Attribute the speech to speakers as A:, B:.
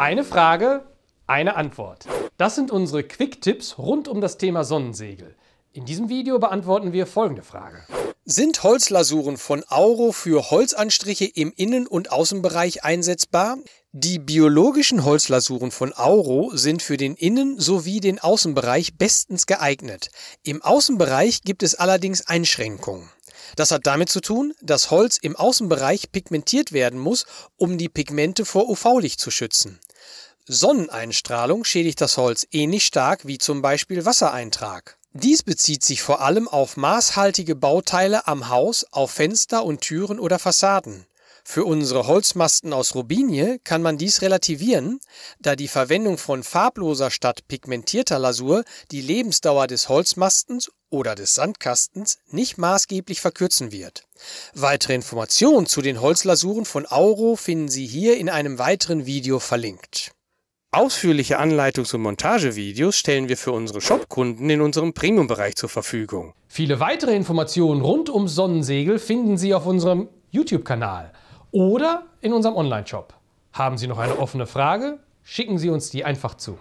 A: Eine Frage, eine Antwort. Das sind unsere Quick-Tipps rund um das Thema Sonnensegel. In diesem Video beantworten wir folgende Frage. Sind Holzlasuren von Auro für Holzanstriche im Innen- und Außenbereich einsetzbar? Die biologischen Holzlasuren von Auro sind für den Innen- sowie den Außenbereich bestens geeignet. Im Außenbereich gibt es allerdings Einschränkungen. Das hat damit zu tun, dass Holz im Außenbereich pigmentiert werden muss, um die Pigmente vor UV-Licht zu schützen. Sonneneinstrahlung schädigt das Holz ähnlich stark wie zum Beispiel Wassereintrag. Dies bezieht sich vor allem auf maßhaltige Bauteile am Haus, auf Fenster und Türen oder Fassaden. Für unsere Holzmasten aus Robinie kann man dies relativieren, da die Verwendung von farbloser statt pigmentierter Lasur die Lebensdauer des Holzmastens oder des Sandkastens nicht maßgeblich verkürzen wird. Weitere Informationen zu den Holzlasuren von Auro finden Sie hier in einem weiteren Video verlinkt. Ausführliche Anleitungs- und Montagevideos stellen wir für unsere Shopkunden in unserem Premium-Bereich zur Verfügung. Viele weitere Informationen rund um Sonnensegel finden Sie auf unserem YouTube-Kanal oder in unserem Online-Shop. Haben Sie noch eine offene Frage? Schicken Sie uns die einfach zu.